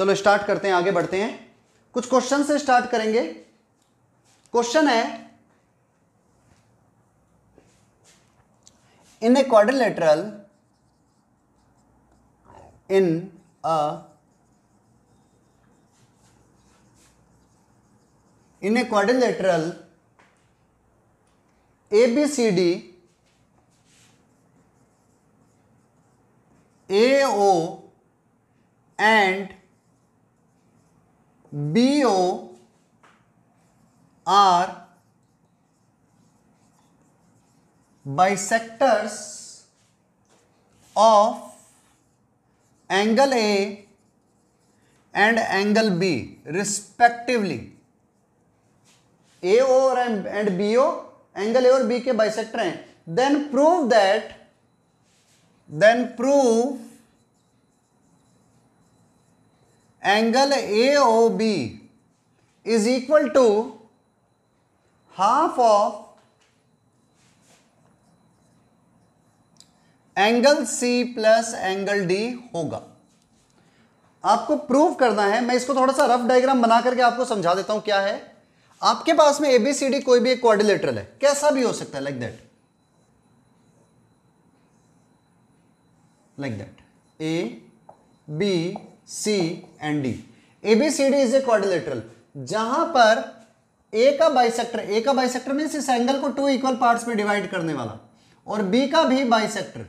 चलो स्टार्ट करते हैं आगे बढ़ते हैं कुछ क्वेश्चन से स्टार्ट करेंगे क्वेश्चन है in a quadrilateral in a in a quadrilateral A B C D A O and B O are bisectors of angle A and angle B respectively A और and B O angle A और B के bisector हैं then prove that then prove angle A O B is equal to half of angle C plus angle D होगा आपको prove करना है मैं इसको थोड़ा सा रफ डायग्राम बना करके आपको समझा देता हूं क्या है आपके पास में एबीसीडी कोई भी एक क्वारिलेटरल है कैसा भी हो सकता है like that like that A B C and D A B C D is a quadrilateral जहां पर ए का बाइसेक्टर ए का बाइसेक्टर मीन्स इस एंगल को टू इक्वल पार्ट्स में डिवाइड करने वाला और बी का भी बाइसेक्टर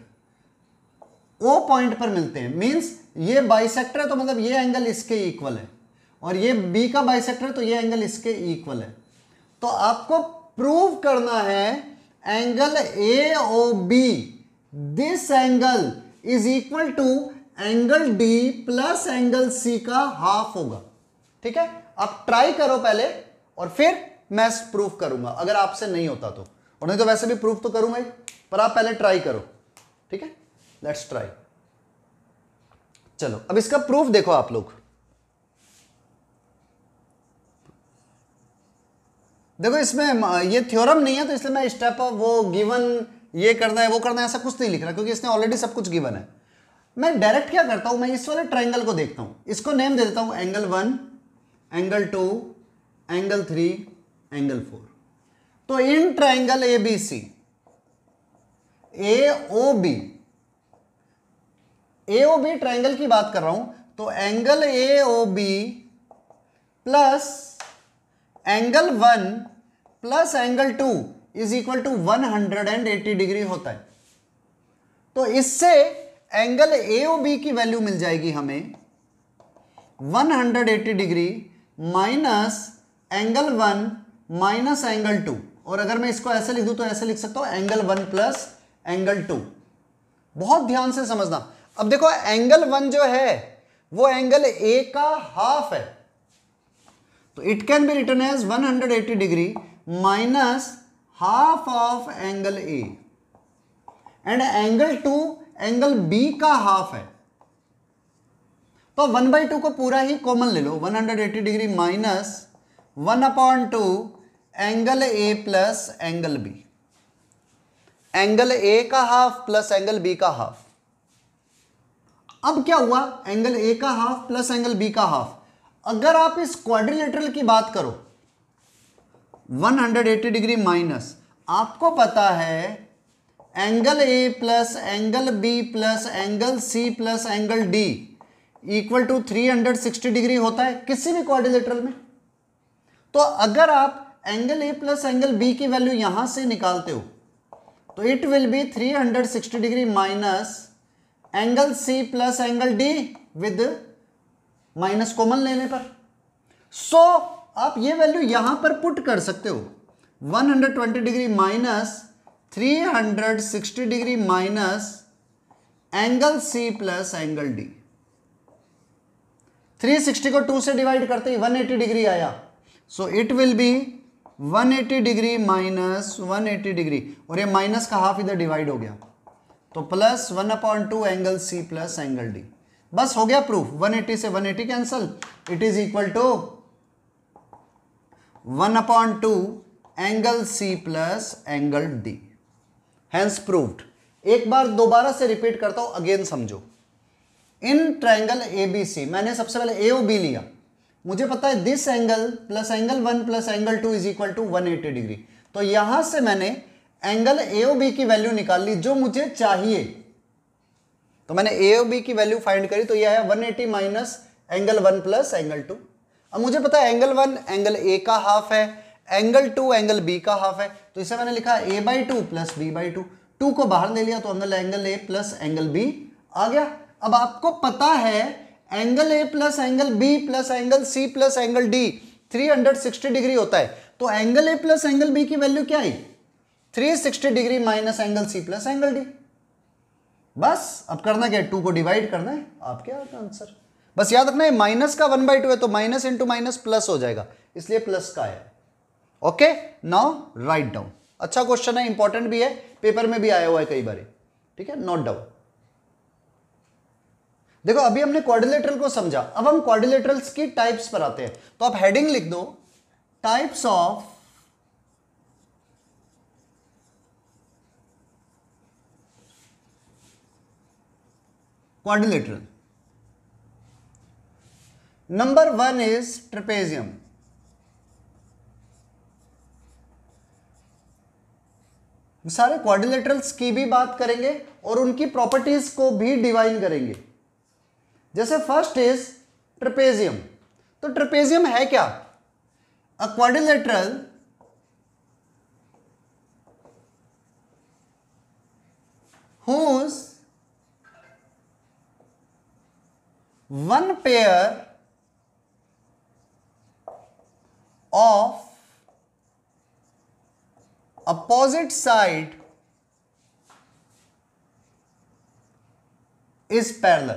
ओ पॉइंट पर मिलते हैं मीन्स ये बाइसेक्टर है तो मतलब ये एंगल इसके इक्वल है और ये बी का बाइसेक्टर है तो ये एंगल इसके इक्वल है तो आपको प्रूव करना है angle A O B this angle is equal to angle D plus angle C का हाफ होगा ठीक है आप ट्राई करो पहले और फिर मैं प्रूफ करूंगा अगर आपसे नहीं होता तो और नहीं तो वैसे भी प्रूफ तो करूंगा ही पर आप पहले ट्राई करो ठीक है लेट्स ट्राई चलो अब इसका प्रूफ देखो आप लोग देखो इसमें ये थ्योरम नहीं है तो इसलिए मैं स्टेप वो गिवन ये करना है वो करना है ऐसा कुछ नहीं लिख रहा क्योंकि इसने ऑलरेडी सब कुछ गिवन है मैं डायरेक्ट क्या करता हूं मैं इस वाले ट्राइंगल को देखता हूं इसको नेम दे देता हूं angle one angle two angle three angle four तो in triangle A B C A O B A O B triangle की बात कर रहा हूं तो angle A O B plus angle one plus angle two is equal to one hundred and eighty degree होता है तो इससे एंगल ए ओ बी की वैल्यू मिल जाएगी हमें 180 degree minus angle one minus angle to और अगर मैं इसको ऐसे लिख दूं तो ऐसे लिख सकता हूं angle one plus angle two बहुत ध्यान से समझना अब देखो एंगल वन जो है वो एंगल ए का हाफ है तो it can be written as 180 degree minus half of angle A and angle two angle B का हाफ है तो वन बाई टू को पूरा ही कॉमन ले लो 180 degree minus one upon two angle A plus angle B angle A का half plus angle B का हाफ अब क्या हुआ एंगल ए का हाफ प्लस एंगल बी का हाफ अगर आप इस क्वाड्रिलेटरल की बात करो 180 डिग्री माइनस आपको पता है angle A plus angle B plus angle C plus angle D equal to 360 degree होता है किसी भी क्वारिलेटरल में तो अगर आप angle A plus angle B की वैल्यू यहां से निकालते हो तो it will be 360 degree minus angle C plus angle D with minus common लेने पर सो so, आप ये वैल्यू यहां पर पुट कर सकते हो 120 degree minus 360 degree minus angle C plus angle D 360 को 2 से डिवाइड करते ही 180 डिग्री आया so it will be 180 degree minus 180 degree और ये माइनस का हाफ इधर डिवाइड हो गया तो plus one upon two angle C plus angle D बस हो गया प्रूफ 180 से 180 cancel it is equal to one upon two angle C plus angle D hence proved एक बार दोबारा से रिपीट करता हूं अगेन समझो इन ट्राइंगल ए बी सी मैंने सबसे पहले ए ओ बी लिया मुझे पता है this angle plus angle one plus angle two is equal to one eighty degree तो यहां से मैंने एंगल ए ओ बी की वैल्यू निकाल ली जो मुझे चाहिए तो मैंने ए ओ बी की वैल्यू फाइंड करी तो यह है one eighty minus angle one plus angle two अब मुझे पता है एंगल वन एंगल ए का हाफ है एंगल टू एंगल बी का हाफ है तो इसे मैंने लिखा A by two plus B by two two को बाहर ले लिया तो अंदर angle A plus angle B आ गया अब आपको पता है angle A plus angle B plus angle C plus angle D 360 degree होता है तो angle A plus angle B की वैल्यू क्या आई 360 degree minus angle C plus angle D बस अब करना क्या टू को डिवाइड करना है आपके आंसर बस याद रखना है माइनस का वन बाई टू है तो माइनस इंटू माइनस प्लस हो जाएगा इसलिए प्लस का है ओके नाउ राइट डाउन अच्छा क्वेश्चन है इंपॉर्टेंट भी है पेपर में भी आया हुआ है कई बार ठीक है नोट डाउन देखो अभी हमने क्वाड्रिलेटरल को समझा अब हम क्वाड्रिलेटरल्स की टाइप्स पर आते हैं तो आप हेडिंग लिख दो types of quadrilateral number one is trapezium सारे क्वाड्रिलेटरल्स की भी बात करेंगे और उनकी प्रॉपर्टीज को भी डिवाइन करेंगे जैसे फर्स्ट इज ट्रिपेजियम तो ट्रिपेजियम है क्या a quadrilateral whose one pair of opposite side is parallel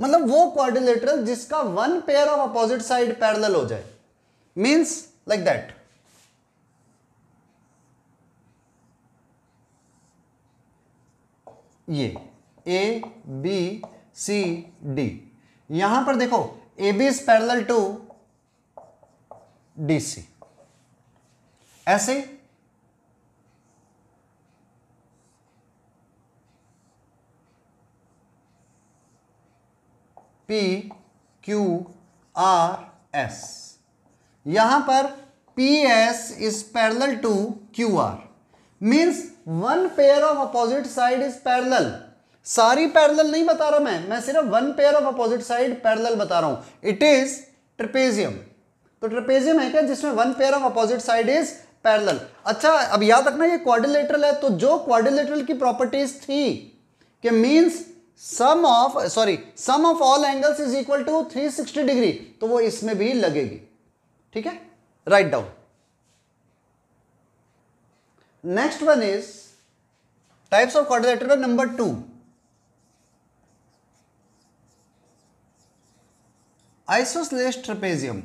मतलब वो क्वारिलेटरल जिसका one pair of opposite side parallel हो जाए मींस लाइक दैट ये ए बी सी डी यहां पर देखो A B is parallel to D C ऐसे पी क्यू आर एस यहां पर P S is parallel to Q R means one pair of opposite side is parallel सारी parallel नहीं बता रहा मैं मैं सिर्फ one pair of opposite side parallel बता रहा हूं इट इज ट्रिपेजियम तो ट्रेपेजियम है क्या जिसमें one pair of opposite side is parallel अच्छा अब याद रखना ये क्वारिलेटरल है तो जो क्वारिलेटरल की प्रॉपर्टीज थी कि means sum of sorry sum of all angles is equal to 360 degree तो वो इसमें भी लगेगी ठीक है write down next one is types of quadrilateral number two isosceles trapezium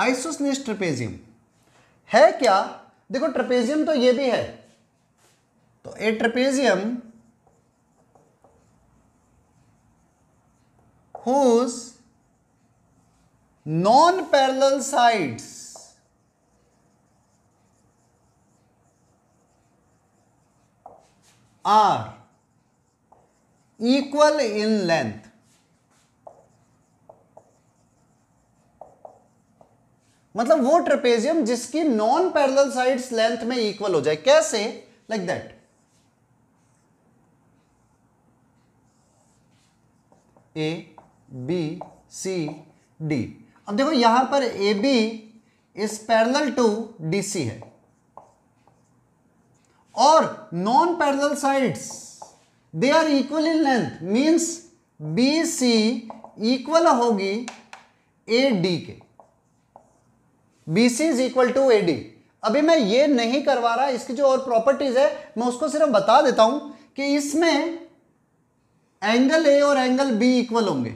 isosceles trapezium है क्या देखो ट्रपेजियम तो ये भी है तो a trapezium whose non parallel sides are equal in length मतलब वो ट्रेपेजियम जिसकी नॉन पैरेलल साइड्स लेंथ में इक्वल हो जाए कैसे like like that A B C D अब देखो यहां पर A B is parallel to D C है और non parallel sides they are equal in length means B C equal होगी ए डी के B C is equal to A D अभी मैं ये नहीं करवा रहा इसकी जो और प्रॉपर्टीज है मैं उसको सिर्फ बता देता हूं कि इसमें एंगल ए और एंगल बी इक्वल होंगे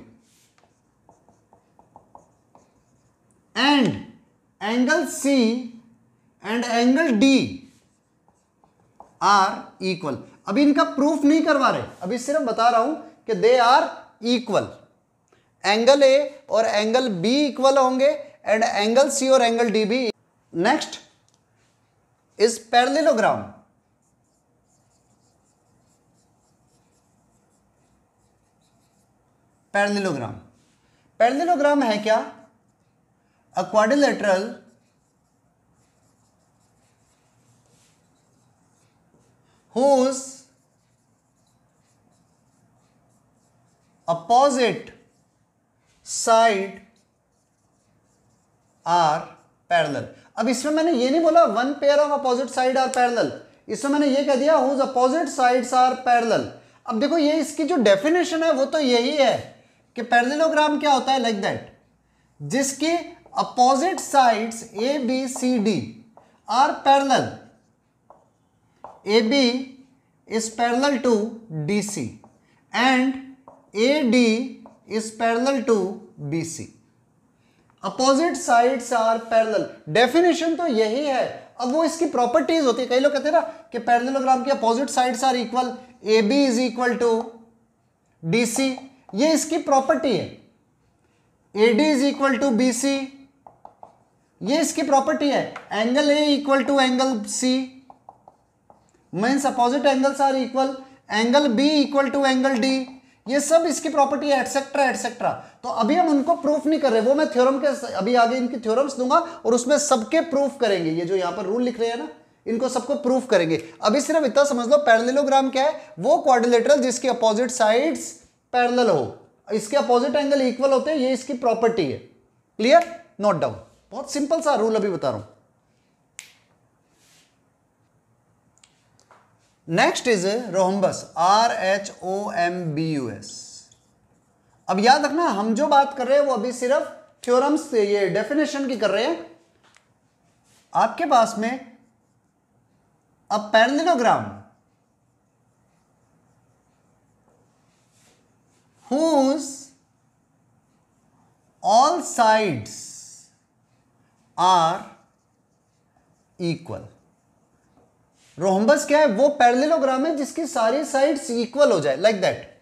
and angle C and angle D are equal अभी इनका प्रूफ नहीं करवा रहे अभी सिर्फ बता रहा हूं कि they are equal angle A और एंगल बी इक्वल होंगे एंड एंगल सी और एंगल डी बी next is parallelogram parallelogram parallelogram है क्या a quadrilateral whose opposite side are parallel अब इसमें मैंने ये नहीं बोला one pair of opposite side are parallel इसमें मैंने ये कह दिया whose opposite sides are parallel अब देखो ये इसकी जो डेफिनेशन है वो तो यही है कि पैरेललोग्राम क्या होता है लाइक like दैट जिसकी opposite sides A B C D are parallel A B is parallel to D C and A D is parallel to B C opposite sides are parallel definition तो यही है अब वो इसकी properties होती है कई लोग कहते हैं ना कि पैरेललोग्राम की opposite sides are equal A B is equal to D C ये इसकी प्रॉपर्टी है A D is equal to B C ये इसकी प्रॉपर्टी है angle A equal to angle C means opposite angles are equal angle B equal to angle D ये सब इसकी property है एटसेट्रा एटसेट्रा तो अभी हम उनको प्रूफ नहीं कर रहे वो मैं थ्योरम के अभी आगे इनकी थ्योरम्स दूंगा और उसमें सबके प्रूफ करेंगे ये जो यहां पर रूल लिख रहे हैं ना इनको सबको प्रूफ करेंगे अभी सिर्फ इतना समझ लो पैरलोग्राम क्या है वो क्वारिलेटरल जिसके अपोजिट साइड पैरल हो इसके अपोजिट एंगल इक्वल होते हैं ये इसकी प्रॉपर्टी है क्लियर नोट डाउन बहुत सिंपल सा रूल अभी बता रहा हूं next is rhombus R H O M B U S अब याद रखना हम जो बात कर रहे हैं वो अभी सिर्फ थ्योरम्स से ये डेफिनेशन की कर रहे हैं आपके पास में अब parallelogram whose all sides are equal rhombus क्या है वो पैरलेलोग्राम है जिसकी सारी साइड्स इक्वल हो जाए like that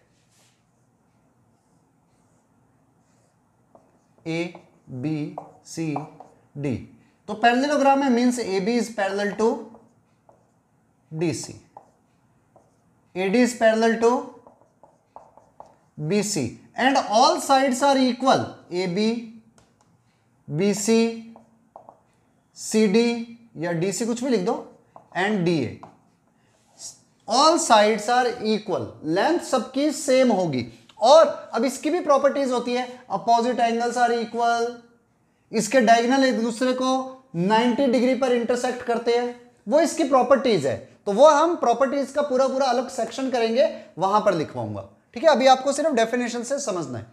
A B C D तो पैरलेलोग्राम है means A B is parallel to D C A D is parallel to B C and all sides are equal A B B C C D या D C कुछ भी लिख दो and D A all sides are equal length सबकी same होगी और अब इसकी भी प्रॉपर्टीज होती है अपोजिट एंगल्स आर इक्वल इसके डायगनल एक दूसरे को 90 डिग्री पर इंटरसेक्ट करते हैं वो इसकी प्रॉपर्टीज है तो वो हम प्रॉपर्टीज का पूरा पूरा अलग सेक्शन करेंगे वहां पर लिखवाऊंगा ठीक है अभी आपको सिर्फ डेफिनेशन से समझना है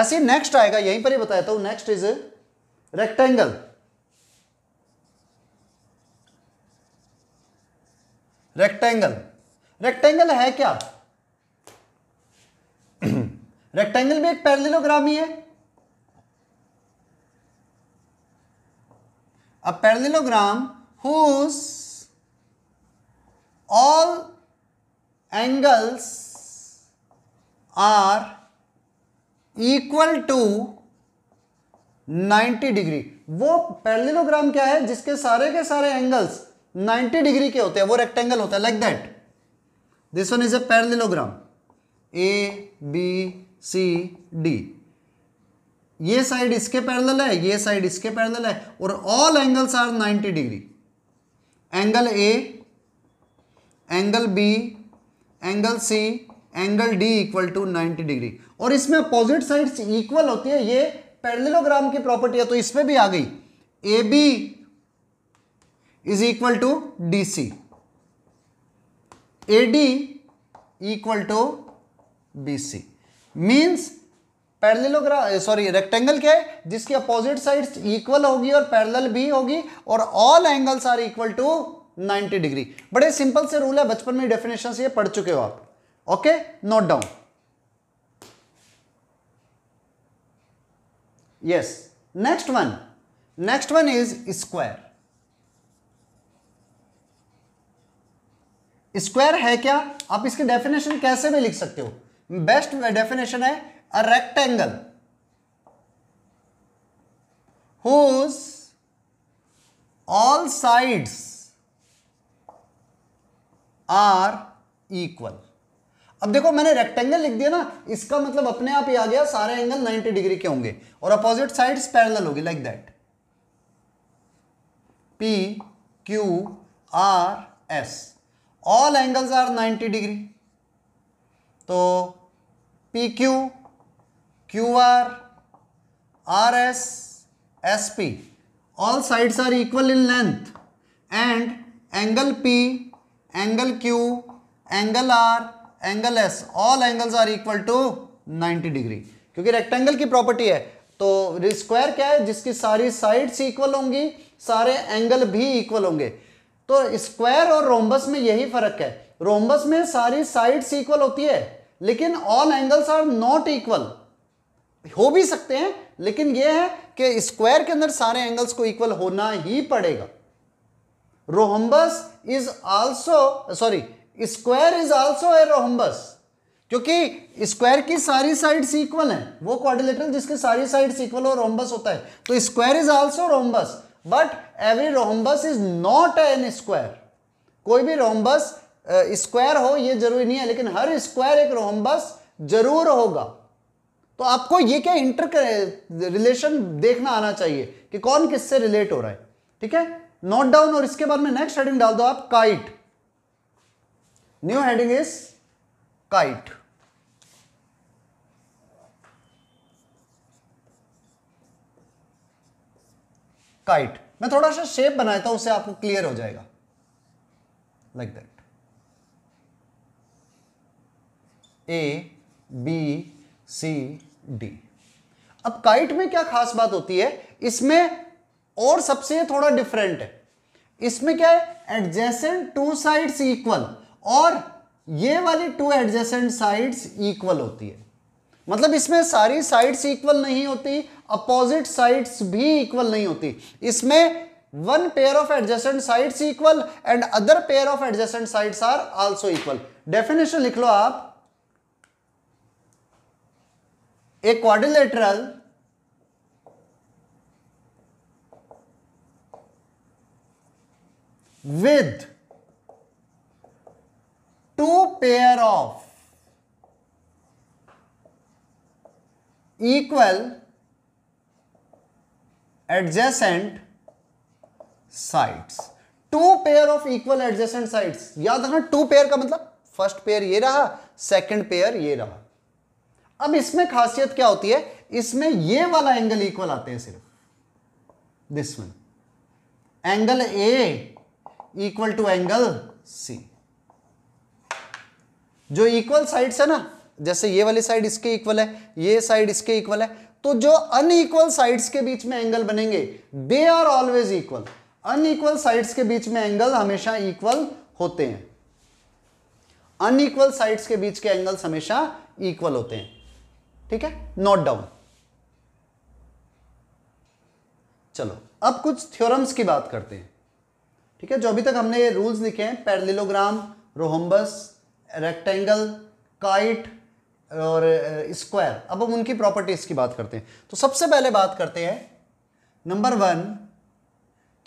ऐसे नेक्स्ट आएगा यहीं पर ही बताया था next is rectangle rectangle rectangle है क्या रेक्टेंगल भी एक पैरलिलोग्राम ही है a parallelogram whose all angles are equal to 90 degree वो पैरलिलोग्राम क्या है जिसके सारे के सारे एंगल्स 90 डिग्री के होते हैं वो रेक्टेंगल होता है like that this one is a parallelogram A B C D ये साइड इसके पैरेलल है ये साइड इसके पैरेलल है और all angles are 90 degree angle A angle B angle C angle D equal to 90 degree और इसमें अपोजिट साइड्स इक्वल होती है ये पैरेललोग्राम की प्रॉपर्टी है तो इसमें भी आ गई A B is equal to D C A D equal to B C means parallelogram sorry rectangle क्या है जिसकी अपोजिट साइड इक्वल होगी और पैरेलल भी होगी और all angles are equal to 90 degree बड़े सिंपल से रूल है बचपन में डेफिनेशन ये पढ़ चुके हो आप okay note down yes next one next one is square square है क्या आप इसकी डेफिनेशन कैसे भी लिख सकते हो बेस्ट डेफिनेशन है a rectangle whose all sides are equal अब देखो मैंने रेक्टेंगल लिख दिया ना इसका मतलब अपने आप ही आ गया सारे एंगल 90 डिग्री के होंगे और अपोजिट साइड्स पैरेलल होगी like that P Q R S all angles are 90 degree तो P Q Q R R S S P all sides are equal in length and angle P angle Q angle R angle S all angles are equal to 90 degree क्योंकि rectangle की property है तो square क्या है जिसकी सारी sides equal होंगी सारे एंगल भी इक्वल होंगे तो स्क्वायर और रोम्बस में यही फर्क है रोम्बस में सारी साइड्स इक्वल होती है लेकिन all angles are not equal हो भी सकते हैं लेकिन यह है कि स्क्वायर के अंदर सारे एंगल्स को इक्वल होना ही पड़ेगा rhombus is also sorry square is also a rhombus क्योंकि स्क्वायर की सारी साइड्स इक्वल हैं वो क्वाड्रिलेटरल जिसकी सारी साइड्स इक्वल और रोम्बस होता है तो square is also rhombus but every rhombus is not an square कोई भी रोम्बस स्क्वायर uh, हो ये जरूरी नहीं है लेकिन हर स्क्वायर एक रोम्बस जरूर होगा तो आपको ये क्या इंटर रिलेशन uh, देखना आना चाहिए कि कौन किससे रिलेट हो रहा है ठीक है नोट डाउन और इसके बाद में नेक्स्ट हेडिंग डाल दो आप kite new heading is kite kite मैं थोड़ा सा शेप बनाता हूं उससे आपको क्लियर हो जाएगा like that A B C D अब काइट में क्या खास बात होती है इसमें और सबसे थोड़ा डिफरेंट है इसमें क्या है एडजेसेंट टू साइड्स इक्वल और ये वाली टू एडजेसेंट साइड्स इक्वल होती है मतलब इसमें सारी साइड्स इक्वल नहीं होती अपोजिट साइड्स भी इक्वल नहीं होती इसमें one pair of adjacent sides equal and other pair of adjacent sides are also equal definition लिख लो आप a quadrilateral with two pair of equal adjacent sides two pair of equal adjacent sides याद रखना to pair का मतलब first pair ये रहा second pair ये रहा अब इसमें खासियत क्या होती है इसमें ये वाला एंगल इक्वल आते हैं सिर्फ this one angle A equal to angle C जो इक्वल साइड्स है ना जैसे ये वाली साइड इसके इक्वल है ये साइड इसके इक्वल है तो जो अनइक्वल साइड्स के बीच में एंगल बनेंगे they are always equal unequal sides के बीच में एंगल हमेशा इक्वल होते हैं अनइक्वल साइड्स के बीच के एंगल्स हमेशा इक्वल होते हैं ठीक है नोट डाउन चलो अब कुछ थ्योरम्स की बात करते हैं ठीक है जो अभी तक हमने रूल्स लिखे हैं पैरलिलोग्राम रोहम्बस रेक्टेंगल काइट और स्क्वायर अब हम उनकी प्रॉपर्टीज की बात करते हैं तो सबसे पहले बात करते हैं नंबर वन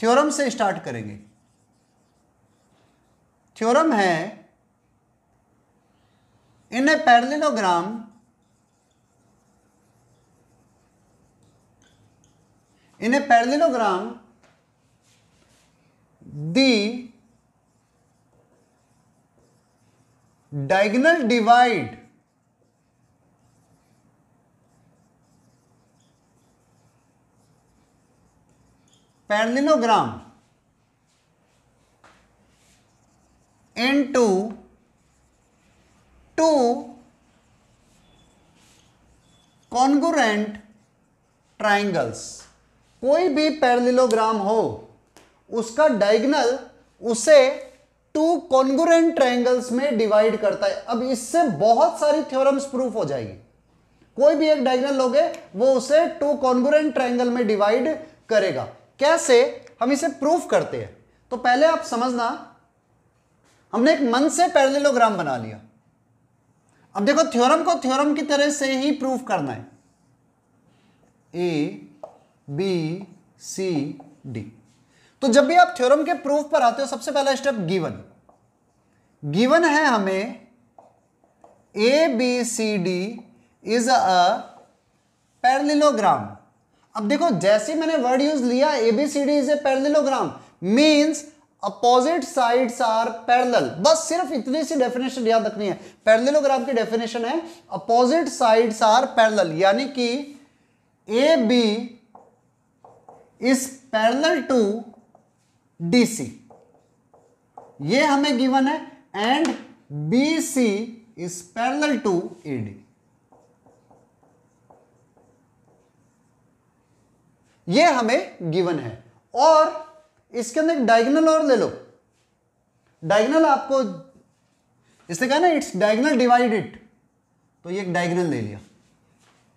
थ्योरम से स्टार्ट करेंगे थ्योरम है in a parallelogram in a parallelogram the diagonal divide parallelogram into two congruent triangles कोई भी पैरलिलोग्राम हो उसका डायगोनल उसे टू कॉन्गुरेंट ट्राइंगल्स में डिवाइड करता है अब इससे बहुत सारी थ्योरम्स प्रूफ हो जाएगी कोई भी एक डायगोनल लोगे वो उसे टू कॉन्गुरेंट ट्राइंगल में डिवाइड करेगा कैसे हम इसे प्रूफ करते हैं तो पहले आप समझना हमने एक मन से पैरेललोग्राम बना लिया अब देखो थ्योरम को थ्योरम की तरह से ही प्रूफ करना है ए बी सी डी तो जब भी आप थ्योरम के प्रूफ पर आते हो सबसे पहला स्टेप गिवन गिवन है हमें A B C D is a parallelogram अब देखो जैसे मैंने वर्ड यूज लिया ABCD is a parallelogram means opposite sides are parallel बस सिर्फ इतनी सी डेफिनेशन याद रखनी है पैरेललोग्राम की डेफिनेशन है अपोजिट साइड्स आर पैरेलल यानी कि A B is parallel to DC ये हमें गिवन है and B C is parallel to A D ये हमें गिवन है और इसके अंदर डायगनल और ले लो डायगनल आपको इसने कहा ना इट्स डायगनल डिवाइडेड तो ये एक डायगनल ले लिया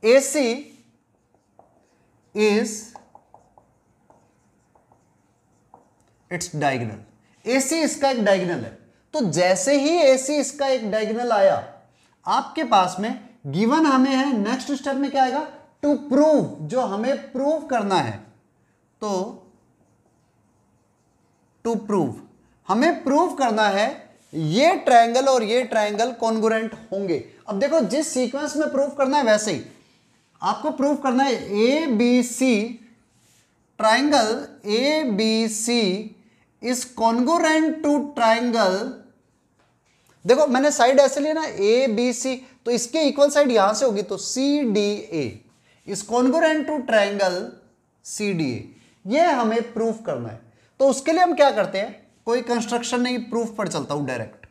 A C is its diagonal A C इसका एक डायगनल है तो जैसे ही ए सी इसका एक डायगनल आया आपके पास में गिवन हमें है नेक्स्ट स्टेप में क्या आएगा टू प्रूव जो हमें प्रूव करना है तो टू प्रूव हमें प्रूव करना है ये ट्रायंगल और ये ट्रायंगल कॉन्गोरेंट होंगे अब देखो जिस सीक्वेंस में प्रूव करना है वैसे ही आपको प्रूव करना है A B C triangle A B C is congruent to triangle देखो मैंने साइड ऐसे लिया ना ए बी सी तो इसके इक्वल साइड यहां से होगी तो C D A is congruent to triangle C D A ये हमें प्रूफ करना है तो उसके लिए हम क्या करते हैं कोई कंस्ट्रक्शन नहीं प्रूफ पर चलता हूं डायरेक्ट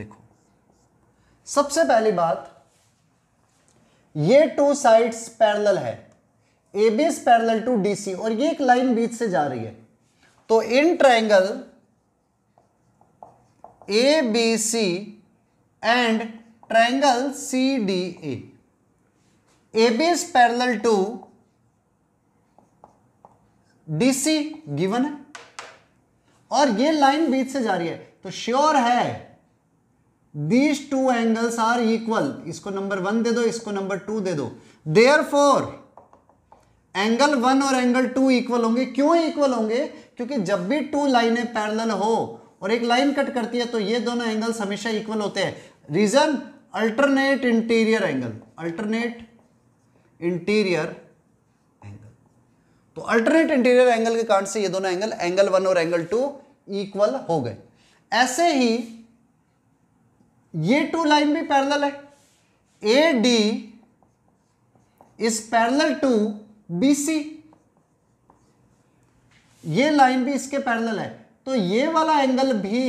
देखो सबसे पहली बात ये टू साइड्स पैरेलल है A B is parallel to D C और ये एक लाइन बीच से जा रही है तो in triangle A B C and triangle C D A AB is parallel to DC given है और ये लाइन बीच से जा रही है तो श्योर है these two angles are equal इसको नंबर वन दे दो इसको नंबर टू दे दो देयर फोर एंगल वन और एंगल टू इक्वल होंगे क्यों इक्वल होंगे क्योंकि जब भी टू लाइनें पैरेलल हो और एक लाइन कट करती है तो ये दोनों एंगल्स हमेशा इक्वल होते हैं reason alternate interior angle alternate interior angle तो अल्टरनेट इंटीरियर एंगल के कारण से ये दोनों एंगल एंगल वन और एंगल टू इक्वल हो गए ऐसे ही ये टू लाइन भी पैरेलल है A D is parallel to B C ये लाइन भी इसके पैरेलल है तो ये वाला एंगल भी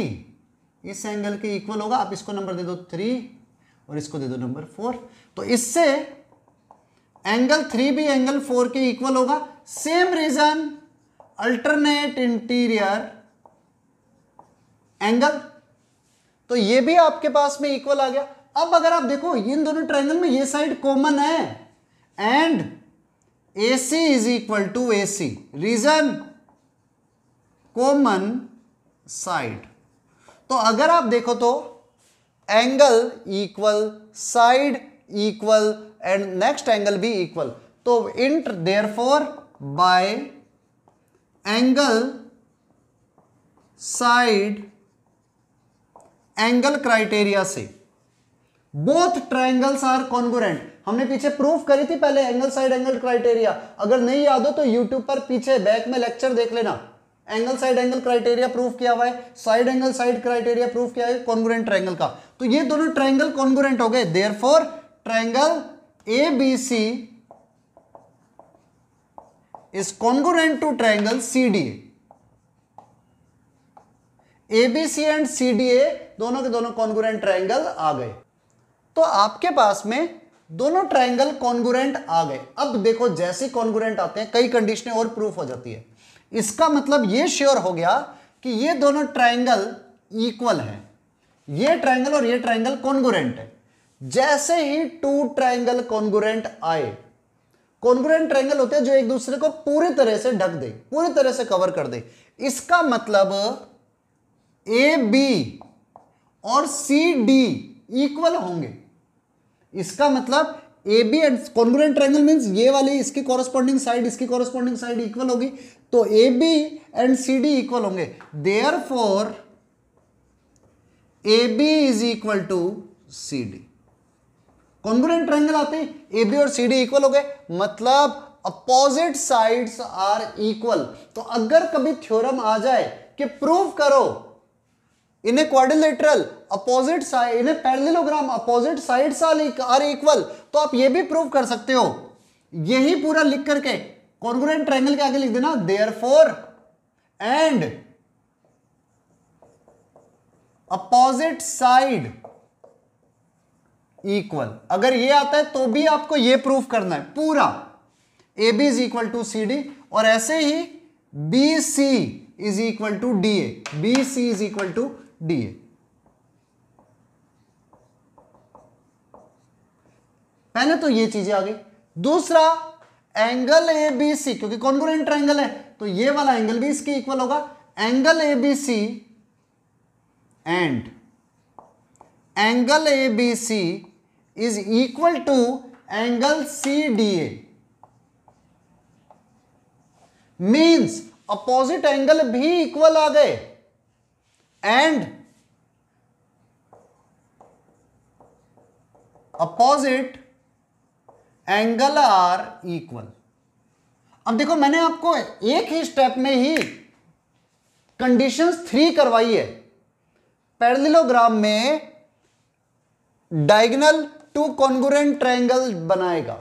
इस एंगल के इक्वल होगा आप इसको नंबर दे दो थ्री और इसको दे दो नंबर फोर तो इससे एंगल थ्री भी एंगल फोर के इक्वल होगा same reason alternate interior angle तो ये भी आपके पास में इक्वल आ गया अब अगर आप देखो इन दोनों ट्रायंगल में ये साइड कॉमन है and A C is equal to A C reason common side तो अगर आप देखो तो angle equal side equal and next angle भी इक्वल तो इंट therefore by angle side angle criteria से बोथ ट्राइंगल्स आर कॉन्गोरेंट हमने पीछे प्रूफ करी थी पहले एंगल साइड एंगल क्राइटेरिया अगर नहीं याद हो तो यूट्यूब पर पीछे बैक में लेक्चर देख लेना angle side angle criteria proof किया हुआ है side angle side criteria proof किया है कॉन्गोरेंट ट्राइंगल का तो ये दोनों ट्राइंगल कॉन्गोरेंट हो गए therefore triangle A B C is congruent to triangle C D A B C and C D A दोनों के दोनों कॉन्गोरेंट ट्राइंगल आ गए तो आपके पास में दोनों ट्राइंगल कॉन्गोरेंट आ गए अब देखो जैसे कॉन्गोरेंट आते हैं कई कंडीशनें और प्रूफ हो जाती है इसका मतलब ये श्योर हो गया कि ये दोनों ट्राइंगल इक्वल हैं ये ट्राइंगल और ये ट्राइंगल कॉन्गोरेंट है जैसे ही टू ट्राइंगल कॉन्गुरेंट आए कॉन्गुरेंट ट्राइंगल होते हैं जो एक दूसरे को पूरी तरह से ढक दे पूरी तरह से कवर कर दे इसका मतलब ए बी और सी डी इक्वल होंगे इसका मतलब A B and congruent triangle means ये वाली इसकी कॉरस्पॉन्डिंग साइड इसकी कॉरस्पॉन्डिंग साइड इक्वल होगी तो A B and C D equal होंगे therefore A B is equal to C D congruent triangle आते हैं ए बी और सी डी इक्वल हो गए मतलब अपोजिट साइड्स आर इक्वल तो अगर कभी थ्योरम आ जाए कि प्रूव करो in a quadrilateral opposite side in a parallelogram opposite sides are equal तो आप ये भी प्रूव कर सकते हो यही पूरा लिख करके कॉन्ग्रेंट ट्रायंगल के आगे लिख देना therefore and opposite side equal अगर ये आता है तो भी आपको ये प्रूफ करना है पूरा A B is equal to C D और ऐसे ही B C is equal to D A B C is equal to D A पहले तो ये चीजें आ गई दूसरा एंगल ए बी सी क्योंकि कॉन्ग्रोनेंट ट्रायंगल है तो ये वाला एंगल भी इसके इक्वल होगा angle A B C and angle A B C is equal to angle C D A means opposite angle भी इक्वल आ गए and opposite angle are equal अब देखो मैंने आपको एक ही स्टेप में ही कंडीशंस थ्री करवाई है पैरलिलोग्राम में डायगनल टू कॉन्गुरेंट ट्राइंगल बनाएगा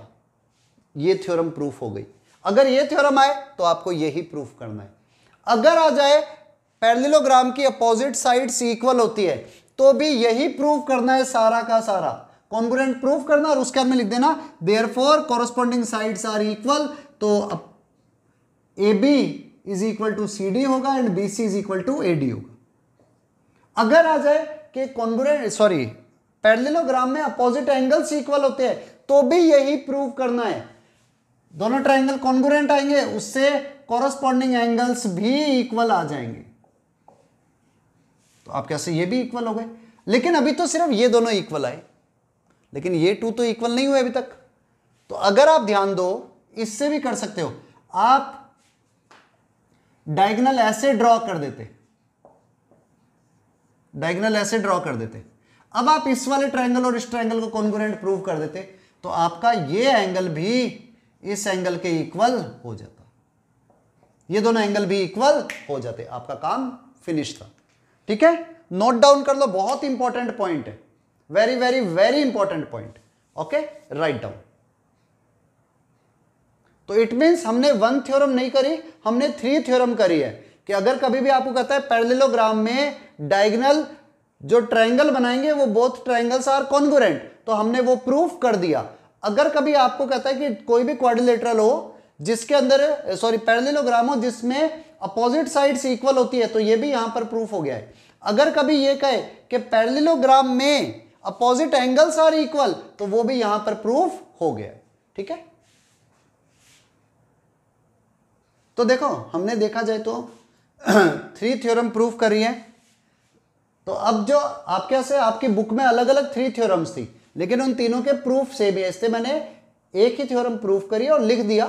ये थ्योरम प्रूफ हो गई अगर ये थ्योरम आए तो आपको यही प्रूफ करना है अगर आ जाए पैरलिलोग्राम की अपोजिट साइड्स इक्वल होती है तो भी यही प्रूफ करना है सारा का सारा कॉन्गुरेंट प्रूफ करना और उसके बाद में लिख देना therefore corresponding side are equal तो A B is equal to C D होगा and B C is equal to A D होगा अगर आ जाए कि कॉन्गुरेंट सॉरी पैरेललोग्राम में अपोजिट एंगल्स इक्वल होते हैं तो भी यही प्रूव करना है दोनों ट्राइंगल कॉन्गुरेंट आएंगे उससे कॉरस्पॉन्डिंग एंगल्स भी इक्वल आ जाएंगे तो आप कैसे ये भी इक्वल हो गए लेकिन अभी तो सिर्फ ये दोनों इक्वल आए लेकिन ये टू तो इक्वल नहीं हुए अभी तक तो अगर आप ध्यान दो इससे भी कर सकते हो आप डायगनल ऐसे ड्रॉ कर देते डायगनल ऐसे ड्रॉ कर देते अब आप इस वाले ट्राइंगल और इस ट्राइंगल को कॉन्ग्रेंट प्रूव कर देते तो आपका ये एंगल भी इस एंगल के इक्वल हो जाता ये दोनों एंगल भी इक्वल हो जाते आपका काम फिनिश था ठीक है नोट डाउन कर लो बहुत इंपॉर्टेंट पॉइंट है very very very important point okay write down तो इट मीन्स हमने वन थ्योरम नहीं करी हमने थ्री थ्योरम करी है कि अगर कभी भी आपको कहता है पैरेललोग्राम में डायगनल जो ट्राइंगल बनाएंगे वो बोथ ट्राइंगल्स आर कॉन्गोरेंट तो हमने वो प्रूफ कर दिया अगर कभी आपको कहता है कि कोई भी क्वाड्रिलेटरल हो जिसके अंदर सॉरी पैरेललोग्राम हो जिसमें अपोजिट साइड्स इक्वल होती है तो ये भी यहां पर प्रूफ हो गया है अगर कभी ये कहे कि पैरेललोग्राम में अपोजिट एंगल्स आर इक्वल तो वो भी यहां पर प्रूफ हो गया ठीक है तो देखो हमने देखा जाए तो थ्री थ्योरम प्रूफ करी है तो अब जो आपके यहाँ से आपकी बुक में अलग अलग थ्री थ्योरम्स थी लेकिन उन तीनों के प्रूफ सेम भी इसलिए मैंने एक ही थ्योरम प्रूफ करी और लिख दिया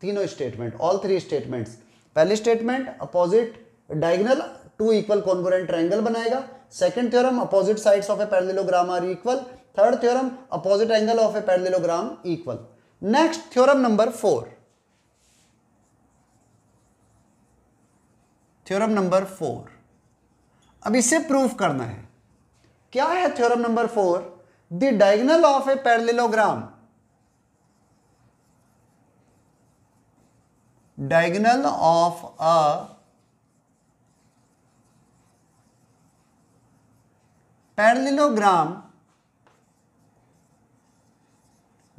तीनों स्टेटमेंट ऑल थ्री स्टेटमेंट्स पहली statement opposite diagonal two equal congruent triangle बनाएगा second theorem opposite sides of a parallelogram are equal third theorem opposite angle of a parallelogram equal next theorem number four theorem number four अब इसे proof करना है क्या है theorem number four the diagonal of a parallelogram diagonal of a parallelogram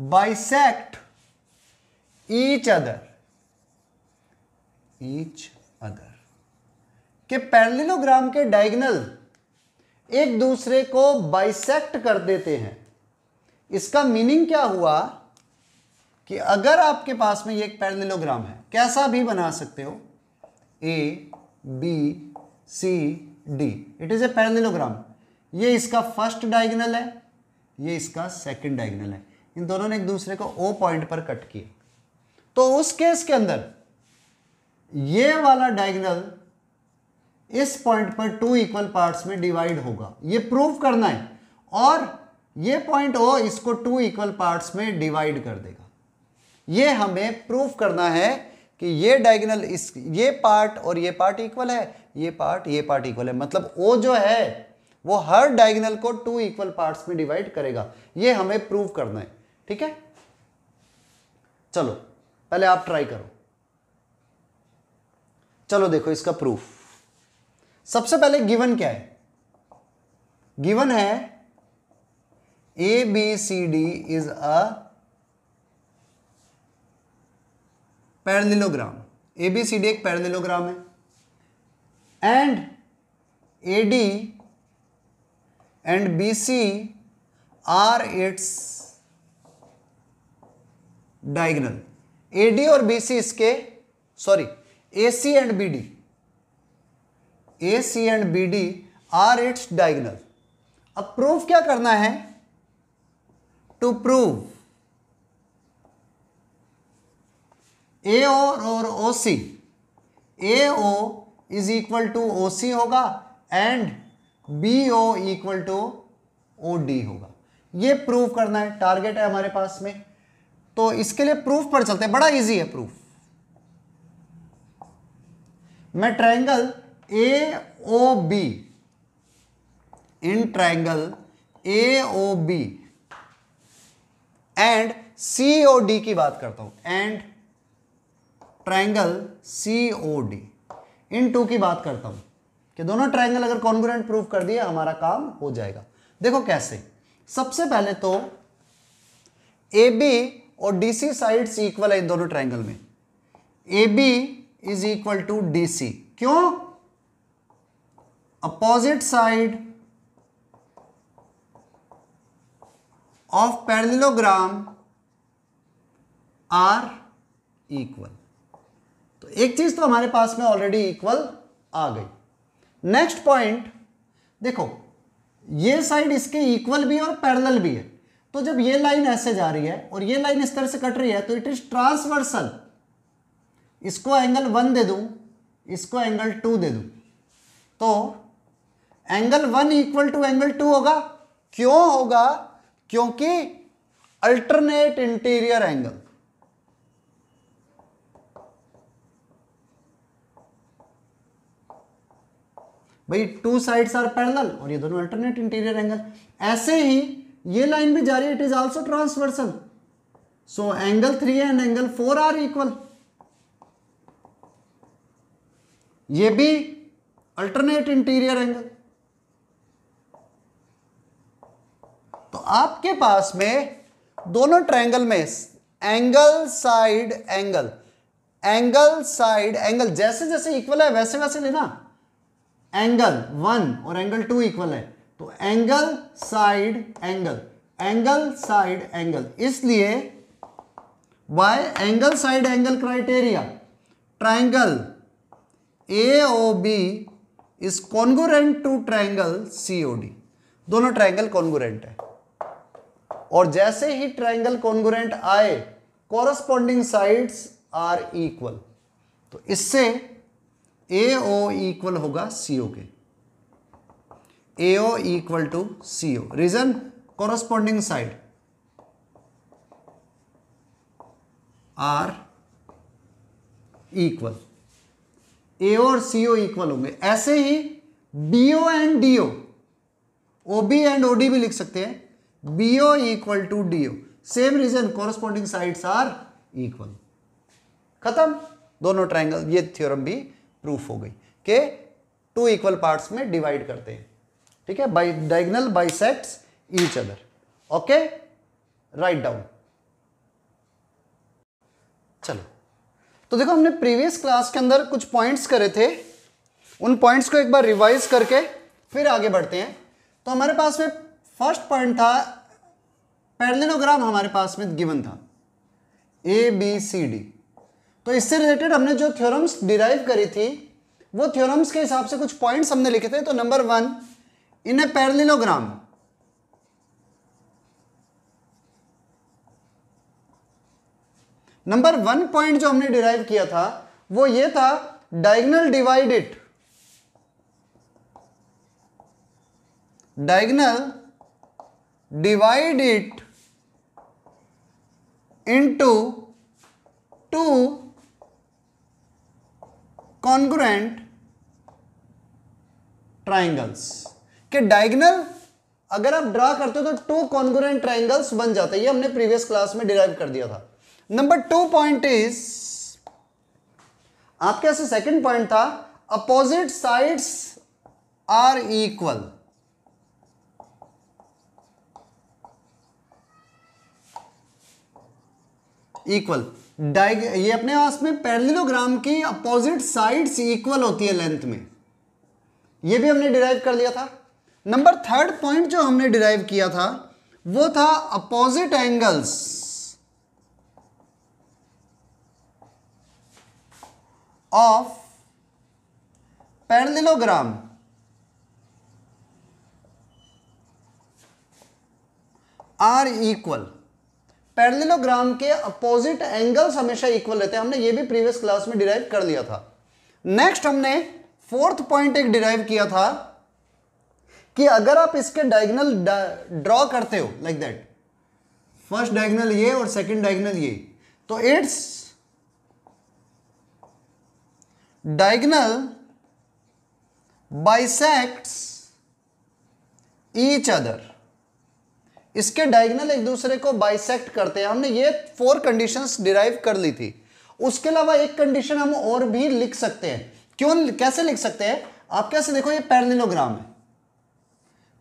bisect each other each other कि parallelogram के diagonal एक दूसरे को बाइसेक्ट कर देते हैं इसका मीनिंग क्या हुआ कि अगर आपके पास में ये एक पैरलिनोग्राम है कैसा भी बना सकते हो A B C D it is a parallelogram ये इसका फर्स्ट डायगनल है ये इसका सेकंड डायगनल है इन दोनों ने एक दूसरे को ओ पॉइंट पर कट किया तो उस केस के अंदर ये वाला डायगनल इस पॉइंट पर टू इक्वल पार्ट्स में डिवाइड होगा ये प्रूव करना है और ये पॉइंट ओ इसको टू इक्वल पार्ट्स में डिवाइड कर देगा ये हमें प्रूफ करना है कि ये डायगोनल इस ये पार्ट और ये पार्ट इक्वल है ये पार्ट ये पार्ट इक्वल है मतलब ओ जो है वो हर डायगोनल को टू इक्वल पार्ट्स में डिवाइड करेगा ये हमें प्रूव करना है ठीक है चलो पहले आप ट्राई करो चलो देखो इसका प्रूफ सबसे पहले गिवन क्या है गिवन है A B C D is a parallelogram A B C D एक पैरलिलोग्राम है and A D and B C are its diagonal A D और बी सी इसके sorry A C and B D A C and B D are its diagonal अब proof क्या करना है to prove A और और O C A O is equal to O C होगा and B O equal to O D होगा ये proof करना है टारगेट है हमारे पास में तो इसके लिए प्रूफ पर चलते हैं बड़ा इजी है प्रूफ मैं triangle A O B in triangle A O B and C O D की बात करता हूं and triangle C O D इन टू की बात करता हूं कि दोनों ट्राइंगल अगर कॉन्ग्रेंट प्रूव कर दिए हमारा काम हो जाएगा देखो कैसे सबसे पहले तो ए बी और डी सी साइड इक्वल है इन दोनों ट्राइंगल में A B is equal to D C क्यों opposite side of parallelogram are equal तो एक चीज तो हमारे पास में ऑलरेडी इक्वल आ गई नेक्स्ट पॉइंट देखो ये साइड इसके इक्वल भी है और पैरेलल भी है तो जब ये लाइन ऐसे जा रही है और ये लाइन इस तरह से कट रही है तो इट इज ट्रांसवर्सल इसको एंगल वन दे दूं इसको एंगल टू दे दूं तो angle one equal to angle two होगा क्यों होगा क्योंकि अल्टरनेट इंटीरियर एंगल भाई टू साइड्स आर पैरेलल और ये दोनों अल्टरनेट इंटीरियर एंगल ऐसे ही ये लाइन भी जा रही है it is also transversal so angle three and angle four are equal ये भी अल्टरनेट इंटीरियर एंगल तो आपके पास में दोनों ट्रायंगल में angle side angle angle side angle जैसे जैसे इक्वल है वैसे वैसे लेना एंगल वन और एंगल टू इक्वल है तो angle side angle angle side angle इसलिए by angle side angle criteria triangle A O B is congruent to triangle C O D दोनों ट्राइंगल कॉन्गोरेंट है और जैसे ही ट्राइंगल कॉन्गोरेंट आए कॉरस्पॉन्डिंग साइड्स आर इक्वल तो इससे ए ओ इक्वल होगा सी ओ के A O equal to C O reason corresponding side are equal A और सी ओ इक्वल होंगे ऐसे ही B O and D O O B and O D भी लिख सकते हैं BO equal to DO. Same reason corresponding sides are equal खत्म दोनों ट्राइंगल ये थ्योरम भी प्रूफ हो गई के टू इक्वल पार्ट्स में डिवाइड करते हैं ठीक है by diagonal bisects each other okay write down चलो तो देखो हमने प्रीवियस क्लास के अंदर कुछ पॉइंट्स करे थे उन पॉइंट्स को एक बार रिवाइज करके फिर आगे बढ़ते हैं तो हमारे पास में फर्स्ट पॉइंट था पैरलिनोग्राम हमारे पास में गिवन था ए बी सी डी तो इससे रिलेटेड हमने जो थ्योरम्स डिराइव करी थी वो थ्योरम्स के हिसाब से कुछ पॉइंट्स हमने लिखे थे तो number one in a parallelogram number one point जो हमने डिराइव किया था वो ये था diagonal divided diagonal divide it into two congruent triangles के डायगनल अगर आप ड्रा करते हो तो टू कॉन्ग्रेंट ट्राइंगल्स बन जाते हैं ये हमने प्रीवियस क्लास में डिराइव कर दिया था नंबर टू पॉइंट इज आपके ऐसे सेकंड पॉइंट था opposite sides are equal equal डाइग ये अपने पास में पैरलिलोग्राम की अपोजिट साइड्स इक्वल होती है लेंथ में ये भी हमने डिराइव कर लिया था नंबर थर्ड पॉइंट जो हमने डिराइव किया था वो था opposite angles of parallelogram are equal parallelogram के अपोजिट एंगल्स हमेशा इक्वल रहते हैं हमने ये भी प्रीवियस क्लास में डिराइव कर लिया था नेक्स्ट हमने फोर्थ पॉइंट एक डिराइव किया था कि अगर आप इसके डायगनल ड्रॉ करते हो लाइक दैट फर्स्ट डायगनल ये और सेकंड डायगनल ये तो its diagonal bisects each other इसके डायगनल एक दूसरे को बाइसेक्ट करते हैं हमने ये फोर कंडीशंस डिराइव कर ली थी उसके अलावा एक कंडीशन हम और भी लिख सकते हैं क्यों कैसे लिख सकते हैं आप कैसे देखो ये पैरलिनोग्राम है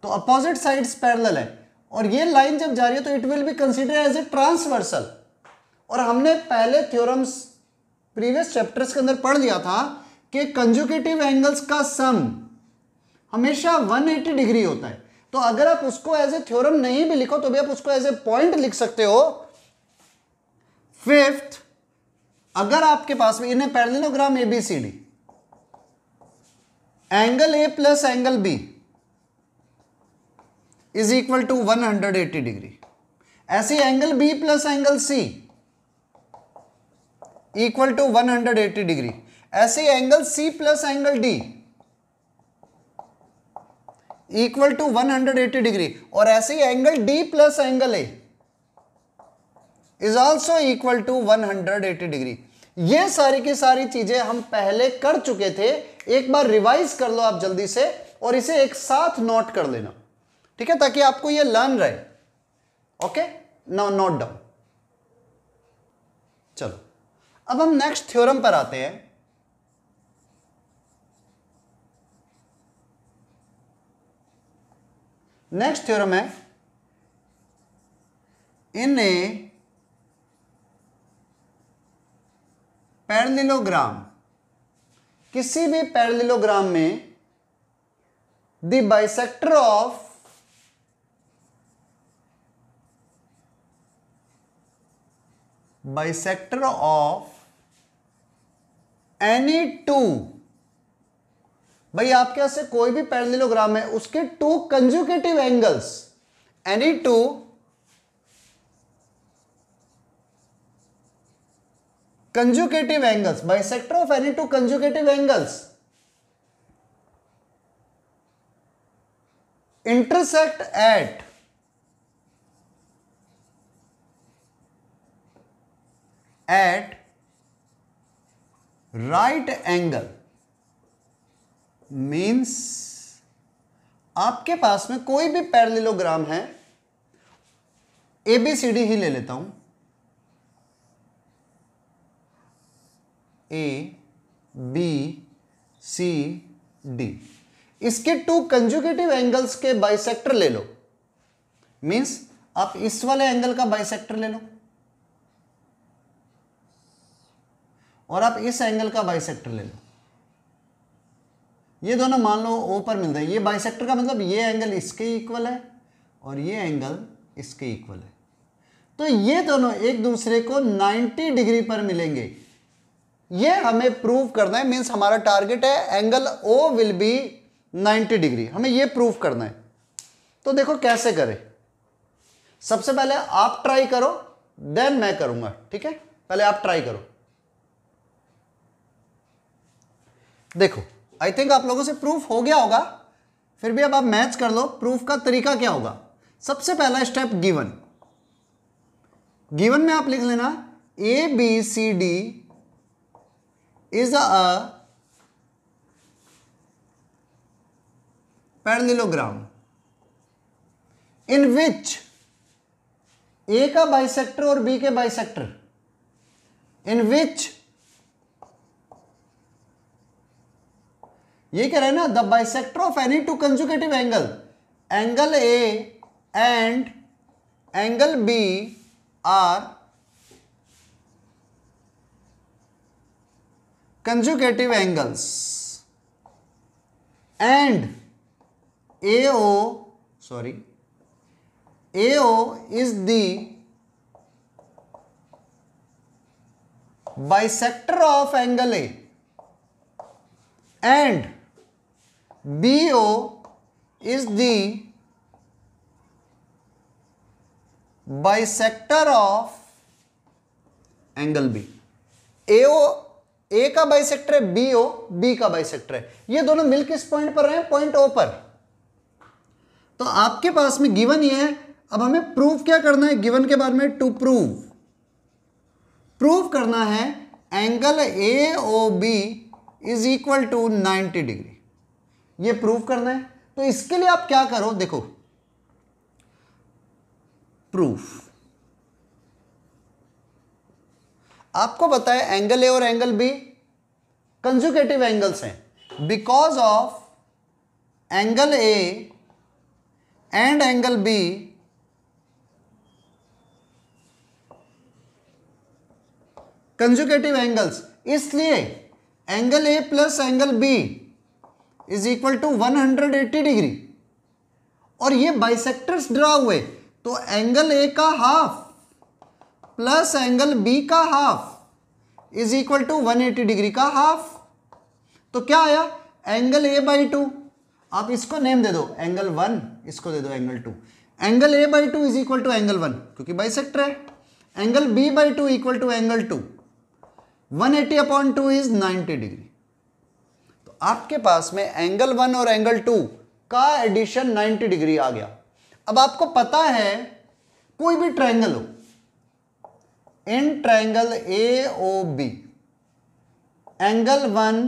तो अपोजिट साइड पैरल है और ये लाइन जब जा रही है तो it will be consider as a transversal और हमने पहले थ्योरम्स प्रीवियस चैप्टर्स के अंदर पढ़ लिया था कि कंजुकेटिव एंगल्स का सम हमेशा 180 डिग्री होता है तो अगर आप उसको एज ए थ्योरम नहीं भी लिखो तो भी आप उसको एज ए पॉइंट लिख सकते हो फिफ्थ अगर आपके पास में in a parallelogram the angle A plus angle B is equal to 180 degree ऐसे angle B plus angle C equal to 180 degree ऐसे angle C plus angle D equal to 180 degree और ऐसे ही angle D plus angle A is also equal to 180 degree ये सारी की सारी चीजें हम पहले कर चुके थे एक बार रिवाइज कर लो आप जल्दी से और इसे एक साथ नोट कर लेना ठीक है ताकि आपको ये लर्न रहे ओके नो नोट डाउन चलो अब हम नेक्स्ट थ्योरम पर आते हैं नेक्स्ट थ्योरम है इन ए पैरलिलोग्राम किसी भी पैरलिलोग्राम में the bisector of bisector of any two भाई आपके यहां से कोई भी पैरलिलोग्राम है उसके two consecutive angles any two consecutive angles bisector of any two consecutive angles intersect at at right angle means आपके पास में कोई भी पैरलिलोग्राम है ए बी सी डी ही ले लेता हूं ए बी सी डी इसके टू कंजुकेटिव एंगल्स के बाइसेक्टर ले लो मींस आप इस वाले एंगल का बाइसेक्टर ले लो और आप इस एंगल का बाइसेक्टर ले लो ये दोनों मान लो ओ पर मिलते हैं ये सेक्टर का मतलब ये एंगल इसके इक्वल है और ये एंगल इसके इक्वल है तो ये दोनों एक दूसरे को 90 डिग्री पर मिलेंगे ये हमें प्रूव करना है मीन्स हमारा टारगेट है angle O will be 90 degree हमें ये प्रूव करना है तो देखो कैसे करें सबसे पहले आप ट्राई करो देन मैं करूंगा ठीक है पहले आप ट्राई करो देखो आई थिंक आप लोगों से प्रूफ हो गया होगा फिर भी अब आप मैच कर लो प्रूफ का तरीका क्या होगा सबसे पहला स्टेप गिवन गिवन में आप लिख लेना A B C D is a parallelogram in which A का बाइसेक्टर और बी के बाइसेक्टर इन विच ये कह रहे हैं ना the bisector of any two conjugative angle angle A and angle B are consecutive angles and A O sorry A O is the bisector of angle A and BO is the bisector of angle B A O A का bisector है B O B का bisector है ये दोनों मिल किस point पर रहे हैं पॉइंट ओ पर तो आपके पास में गिवन ये है अब हमें प्रूफ क्या करना है गिवन के बारे में टू प्रूव प्रूफ करना है angle A O B is equal to 90 degree ये प्रूव करना है तो इसके लिए आप क्या करो देखो प्रूफ आपको बताया एंगल ए और एंगल बी कंजुकेटिव एंगल्स हैं because of angle A and angle B conjugative angles इसलिए angle A plus angle B is equal to 180 degree और ये बाइसेक्टर्स ड्रा हुए तो एंगल ए का हाफ प्लस एंगल बी का half is equal to 180 degree का half तो क्या आया एंगल ए बाई टू आप इसको नेम दे दो एंगल वन इसको दे दो angle two angle A by two is equal to angle one क्योंकि बाई सेक्टर है angle B by two equal to angle two 180 upon two is 90 degree आपके पास में एंगल वन और एंगल टू का एडिशन 90 डिग्री आ गया अब आपको पता है कोई भी ट्रायंगल हो in triangle A O B angle one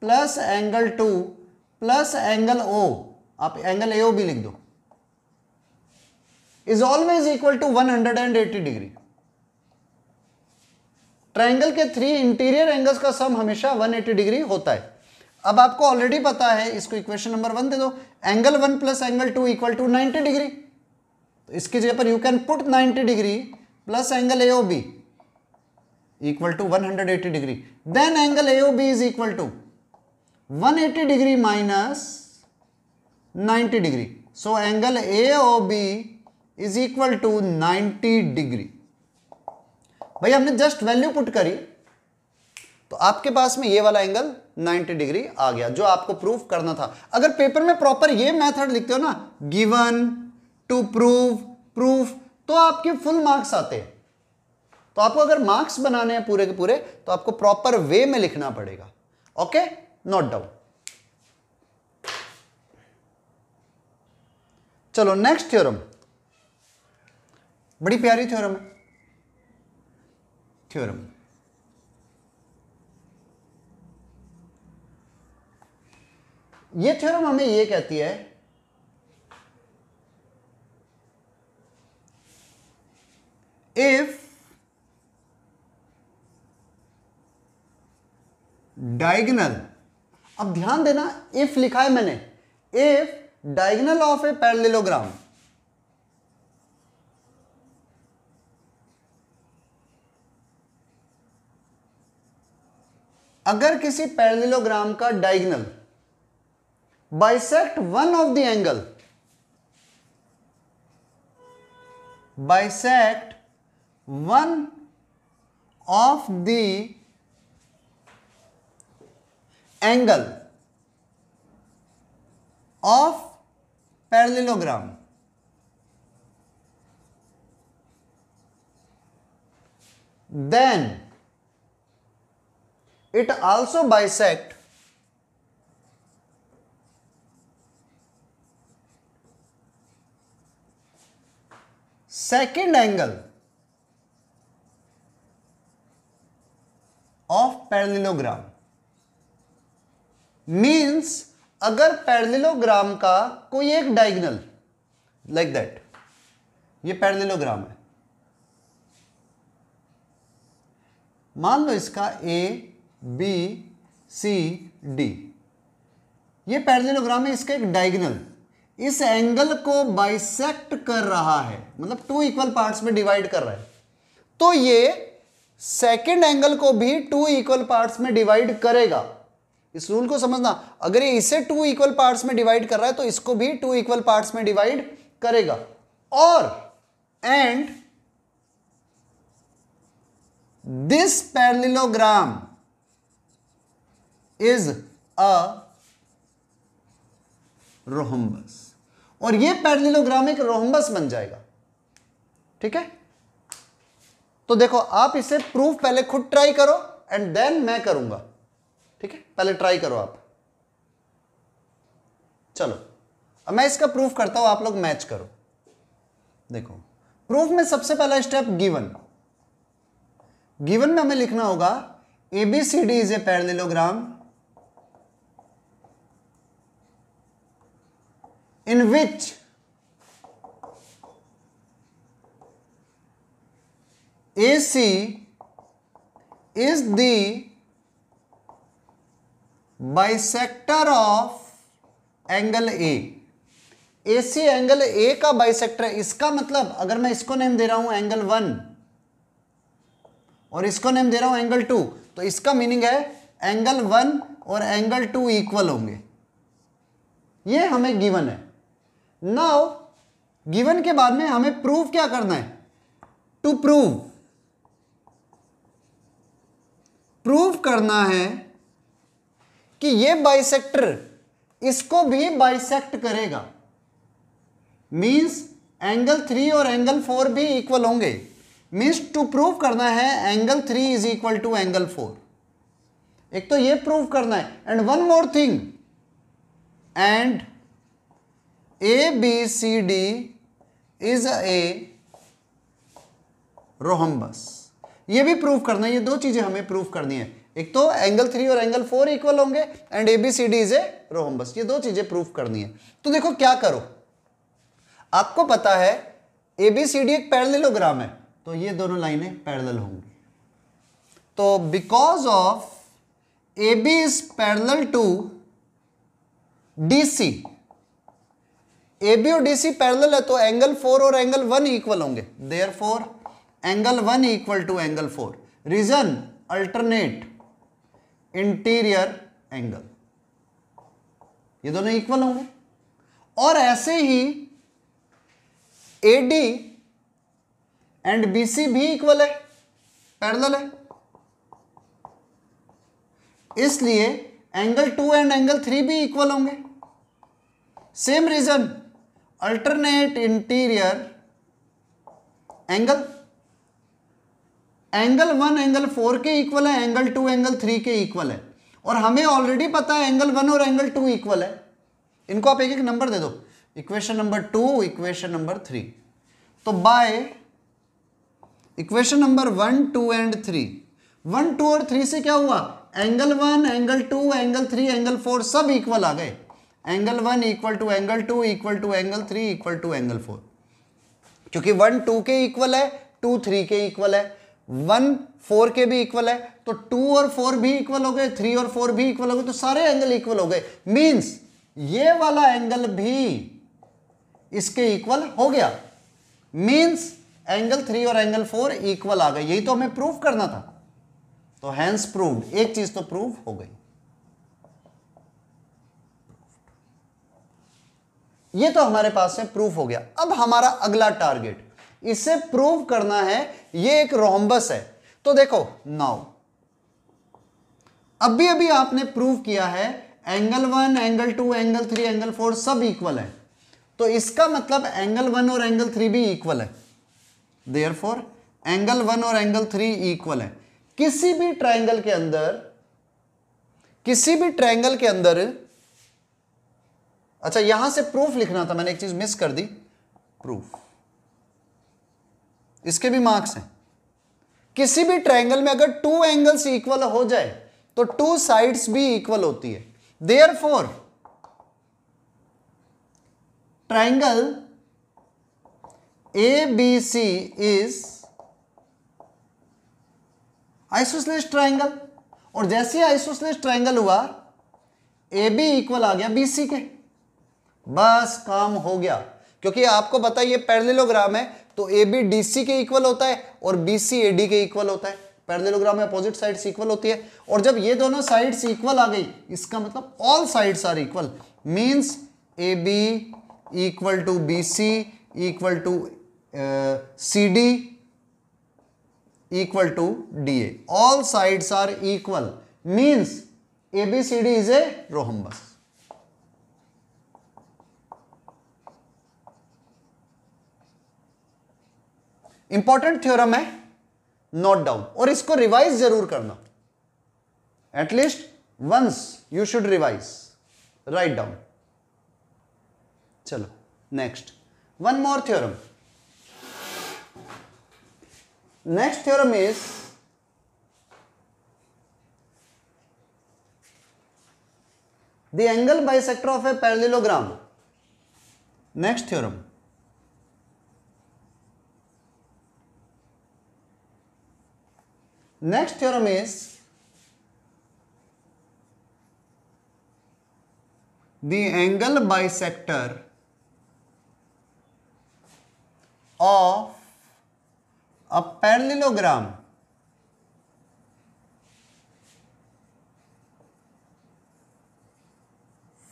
plus angle two plus angle O आप एंगल ए ओ बी लिख दो is always equal to 180 degree triangle के थ्री इंटीरियर एंगल्स का सम हमेशा 180 डिग्री होता है अब आपको ऑलरेडी पता है इसको इक्वेशन नंबर वन दे दो angle one plus angle two equal to ninety degree तो इसकी जगह पर you can put ninety degree plus angle A O B equal to one hundred eighty degree then angle A O B is equal to one eighty degree minus ninety degree so angle A O B is equal to ninety degree भाई हमने just value put करी तो आपके पास में ये वाला angle 90 degree आ गया जो आपको प्रूफ करना था अगर पेपर में प्रॉपर ये मेथड लिखते हो ना गिवन टू प्रूव प्रूफ तो आपके फुल मार्क्स आते हैं तो आपको अगर मार्क्स बनाने हैं पूरे के पूरे तो आपको प्रॉपर वे में लिखना पड़ेगा ओके नोट डाउन चलो नेक्स्ट थ्योरम बड़ी प्यारी थ्योरम है थ्योरम ये थ्योरम हमें ये कहती है इफ डायगनल अब ध्यान देना इफ लिखा है मैंने if diagonal of a parallelogram अगर किसी पैरलेलोग्राम का diagonal bisect one of the angle bisect one of the angle of parallelogram then it also bisect second angle of parallelogram means अगर पैरलिलोग्राम का कोई एक डायगनल लाइक दैट ये पैरलिलोग्राम है मान लो इसका ए बी सी डी ये पैरलिलोग्राम है इसका एक डायगनल इस एंगल को बाइसेक्ट कर रहा है मतलब टू इक्वल पार्ट्स में डिवाइड कर रहा है तो ये सेकेंड एंगल को भी टू इक्वल पार्ट्स में डिवाइड करेगा इस रूल को समझना अगर ये इसे टू इक्वल पार्ट्स में डिवाइड कर रहा है तो इसको भी टू इक्वल पार्ट्स में डिवाइड करेगा और and this parallelogram is a rhombus और ये पैरलिलोग्राम एक रोम्बस बन जाएगा ठीक है तो देखो आप इसे प्रूफ पहले खुद ट्राई करो एंड देन मैं करूंगा ठीक है पहले ट्राई करो आप चलो अब मैं इसका प्रूफ करता हूं आप लोग मैच करो देखो प्रूफ में सबसे पहला स्टेप गिवन गिवन में हमें लिखना होगा ABCD is a parallelogram in which AC is the bisector of angle A C angle A का बाइसेक्टर इसका मतलब अगर मैं इसको नेम दे रहा हूं एंगल वन और इसको नेम दे रहा हूं एंगल टू तो इसका मीनिंग है एंगल वन और एंगल टू इक्वल होंगे ये हमें गिवन है नाउ गिवन के बाद में हमें प्रूव क्या करना है टू प्रूव प्रूव करना है कि ये बाइसेक्टर इसको भी बाइसेक्ट करेगा मींस एंगल थ्री और एंगल फोर भी इक्वल होंगे मीन्स टू प्रूव करना है angle three is equal to angle four एक तो ये प्रूव करना है and one more thing and A B C D is a rhombus ये भी प्रूफ करना है ये दो चीजें हमें प्रूफ करनी है एक तो एंगल थ्री और एंगल फोर इक्वल होंगे and A B C D is a rhombus ये दो चीजें प्रूफ करनी है तो देखो क्या करो आपको पता है ए बी सी डी एक पैरेललोग्राम है तो ये दोनों लाइनें पैरेलल होंगी तो because of A B is parallel to D C A B और डी सी पैरल है तो एंगल फोर और एंगल वन इक्वल होंगे there four angle one equal to angle four reason alternate interior angle ये दोनों इक्वल होंगे और ऐसे ही A D and B C भी इक्वल है पैरल है इसलिए angle two and angle three भी इक्वल होंगे same reason alternate interior angle angle one angle four के इक्वल है एंगल टू एंगल थ्री के इक्वल है और हमें ऑलरेडी पता है एंगल वन और एंगल टू इक्वल है इनको आप एक एक नंबर दे दो equation number two equation number three तो by equation number one two and three one two और थ्री से क्या हुआ angle one angle two angle three angle four सब इक्वल आ गए angle one equal to angle two equal to angle three equal to angle four क्योंकि one two के equal है टू थ्री के इक्वल है वन फोर के भी इक्वल है तो टू और फोर भी इक्वल हो गए थ्री और फोर भी इक्वल हो गए तो सारे एंगल इक्वल हो गए मीन्स ये वाला एंगल भी इसके इक्वल हो गया मीन्स एंगल थ्री और एंगल फोर इक्वल आ गए यही तो हमें प्रूव करना था तो हैंस प्रूव एक चीज तो प्रूव हो गई ये तो हमारे पास से प्रूफ हो गया अब हमारा अगला टारगेट इसे प्रूव करना है ये एक रोम्बस है तो देखो नाउ अभी अभी आपने प्रूव किया है angle one angle two angle three angle four सब इक्वल है तो इसका मतलब एंगल वन और एंगल थ्री भी इक्वल है देयर फोर एंगल वन और एंगल थ्री इक्वल है किसी भी ट्राइंगल के अंदर किसी भी ट्राइंगल के अंदर अच्छा यहां से प्रूफ लिखना था मैंने एक चीज मिस कर दी प्रूफ इसके भी मार्क्स हैं किसी भी ट्रायंगल में अगर टू एंगल्स इक्वल हो जाए तो टू साइड्स भी इक्वल होती है therefore triangle A B C is isosceles triangle और जैसे आइसोसलेस ट्राइंगल हुआ ए बी इक्वल आ गया बी सी के बस काम हो गया क्योंकि आपको पता है ये पैरलेलोग्राम है तो ए बी डी सी के इक्वल होता है और बी सी ए डी के इक्वल होता है पैरलेलोग्राम में अपोजिट साइड्स इक्वल होती है और जब ये दोनों साइड्स इक्वल आ गई इसका मतलब all sides are equal means A B equal to B C equal to C D equal to D all sides are equal means A B C D is a rhombus important theorem है note down और इसको revise जरूर करना at least once you should revise write down चलो next one more theorem next theorem is the angle bisector of a parallelogram next theorem Next theorem is the angle bisector of a parallelogram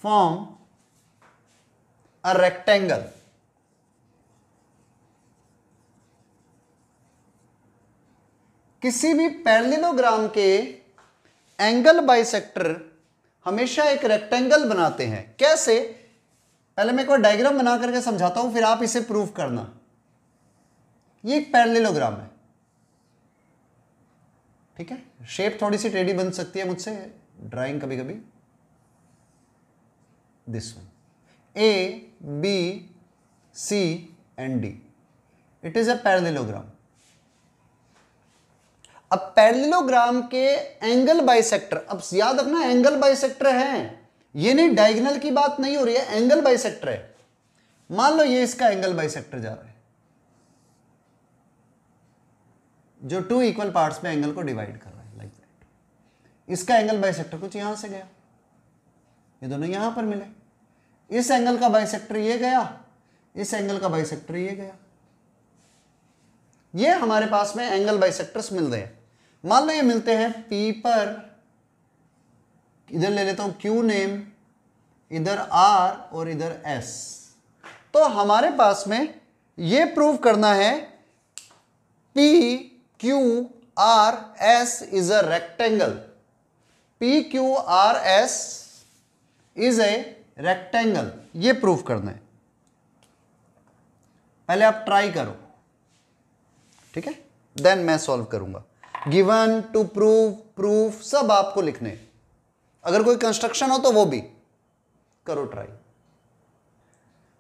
form a rectangle किसी भी पैरलिनोग्राम के angle bisector हमेशा एक rectangle बनाते हैं कैसे पहले मैं एक बार डायग्राम बना करके समझाता हूं फिर आप इसे प्रूव करना ये एक पैरलिनोग्राम है ठीक है शेप थोड़ी सी टेढ़ी बन सकती है मुझसे ड्राइंग कभी कभी this one A B C and D it is a parallelogram अब पैरलोग्राम के एंगल बाइसेक्टर अब याद रखना एंगल बाइसेक्टर है ये नहीं डायगनल की बात नहीं हो रही है एंगल बाइसेक्टर है मान लो ये इसका एंगल बाइसेक्टर जा रहा है जो टू इक्वल पार्ट्स में एंगल को डिवाइड कर रहा है लाइक like इसका एंगल बाइसेक्टर कुछ यहां से गया ये दोनों यहां पर मिले इस एंगल का बाइसेक्टर ये गया इस एंगल का बाइसेक्टर ये गया ये हमारे पास में एंगल बाइसेक्टर्स मिल रहे हैं मान लो ये मिलते हैं पी पर इधर ले लेता हूं क्यू नेम इधर आर और इधर एस तो हमारे पास में ये प्रूव करना है P Q R S is a rectangle P Q R S is a rectangle ये प्रूव करना है पहले आप ट्राई करो ठीक है देन मैं सॉल्व करूंगा गिवन टू प्रूव प्रूफ सब आपको लिखने अगर कोई कंस्ट्रक्शन हो तो वो भी करो ट्राई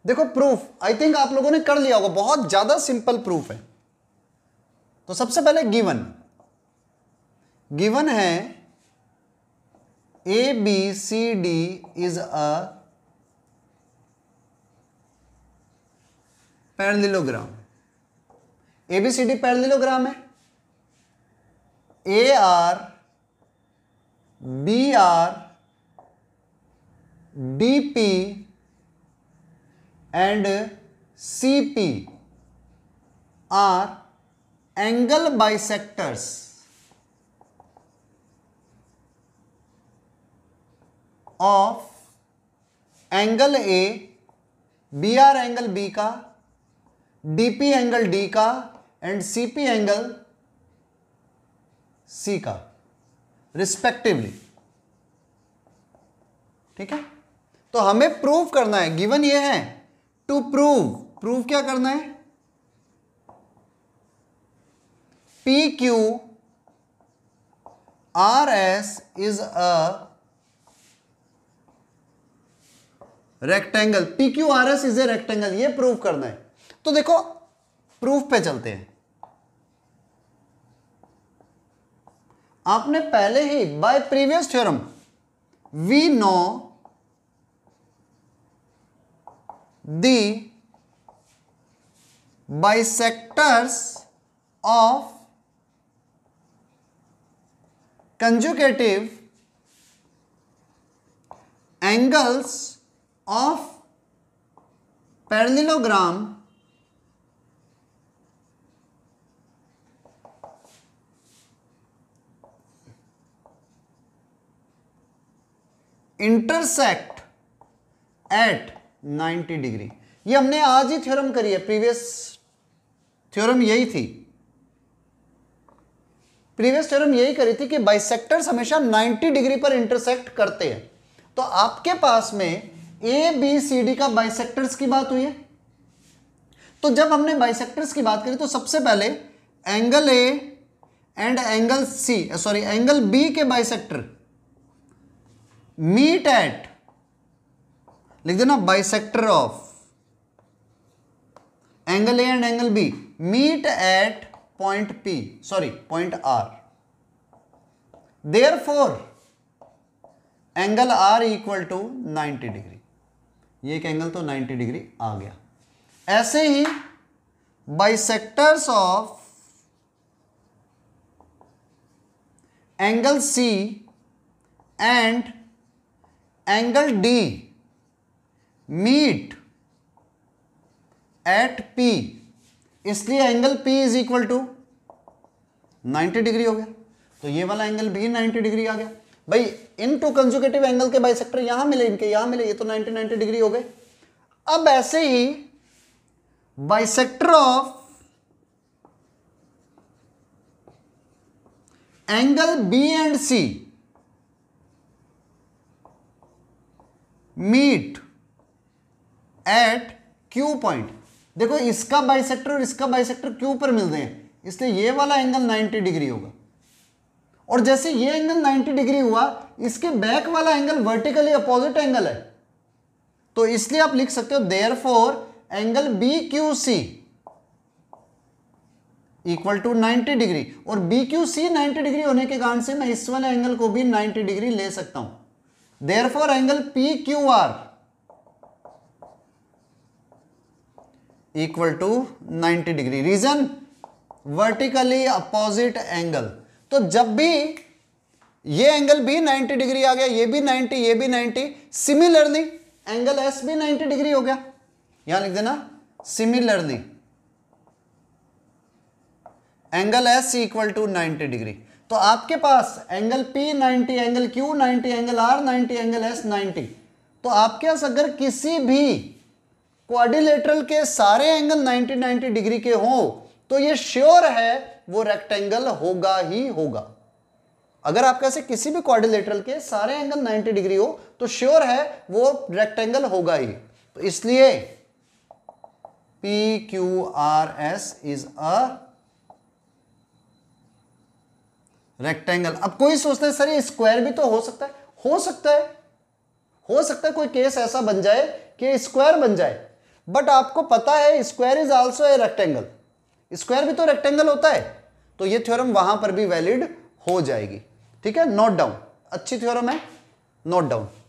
देखो प्रूफ आई थिंक आप लोगों ने कर लिया होगा बहुत ज्यादा सिंपल प्रूफ है तो सबसे पहले गिवन गिवन है A B C D is a parallelogram ABCD parallelogram है A R B R D P and C P are angle bisectors of angle A B R angle B का D P angle D का and C P angle C का respectively ठीक है तो हमें prove करना है गिवन ये है टू प्रूव प्रूव क्या करना है P Q R S is a rectangle P Q R S is a rectangle ये प्रूव करना है तो देखो प्रूफ पे चलते हैं आपने पहले ही by previous theorem we know bisectors of conjugative angles of parallelogram intersect at 90 degree ये हमने आज ही थ्योरम करी है प्रीवियस थ्योरम यही थी प्रीवियस थ्योरम यही करी थी कि बाइसेक्टर्स हमेशा 90 डिग्री पर इंटरसेक्ट करते हैं तो आपके पास में ए बी सी डी का बाइसेक्टर्स की बात हुई है तो जब हमने बाइसेक्टर्स की बात करी तो सबसे पहले angle A and angle C sorry angle B के बाइसेक्टर मीट एट लिख देना bisector of angle A and angle B meet at point P sorry point R there four angle are equal to 90 degree ये एक angle तो 90 degree आ गया ऐसे ही bisectors of angle C and angle D meet at P इसलिए angle P is equal to 90 degree हो गया तो ये वाला एंगल भी 90 डिग्री आ गया भाई इन टू कंजुकेटिव एंगल के बाई सेक्टर यहां मिले इनके यहां मिले ये तो 90 90 डिग्री हो गए अब ऐसे ही bisector of angle B and C meet at Q point देखो इसका बाइसेक्टर और इसका बाइसेक्टर क्यू पर मिल रहे हैं इसलिए ये वाला एंगल 90 डिग्री होगा और जैसे ये एंगल 90 डिग्री हुआ इसके बैक वाला एंगल वर्टिकली अपोजिट एंगल है तो इसलिए आप लिख सकते हो there four angle B Q C equal to 90 degree और B Q C ninety degree होने के कारण से मैं इस वाले एंगल को भी 90 डिग्री ले सकता हूं therefore angle pqr equal to 90 degree reason vertically opposite angle तो जब भी ये एंगल भी 90 डिग्री आ गया ये भी 90 ये भी 90 सिमिलरली एंगल एस भी 90 डिग्री हो गया यहां लिख देना similarly angle S equal to 90 degree तो आपके पास angle P 90 angle Q 90 angle R 90 angle S 90 तो आपके पास अगर किसी भी क्वाडिलेटरल के सारे एंगल 90 90 डिग्री के हो तो ये श्योर है वो रेक्टेंगल होगा ही होगा अगर आपके से किसी भी क्वारिलेटरल के सारे एंगल 90 डिग्री हो तो श्योर है वो रेक्टेंगल होगा ही तो इसलिए P Q R S is a rectangle अब कोई सोचता है सर ये स्क्वायर भी तो हो सकता है हो सकता है हो सकता है कोई केस ऐसा बन जाए कि स्क्वायर बन जाए बट आपको पता है square is also a rectangle square भी तो रेक्टेंगल होता है तो ये थ्योरम वहां पर भी वैलिड हो जाएगी ठीक है नोट डाउन अच्छी थ्योरम है नोट डाउन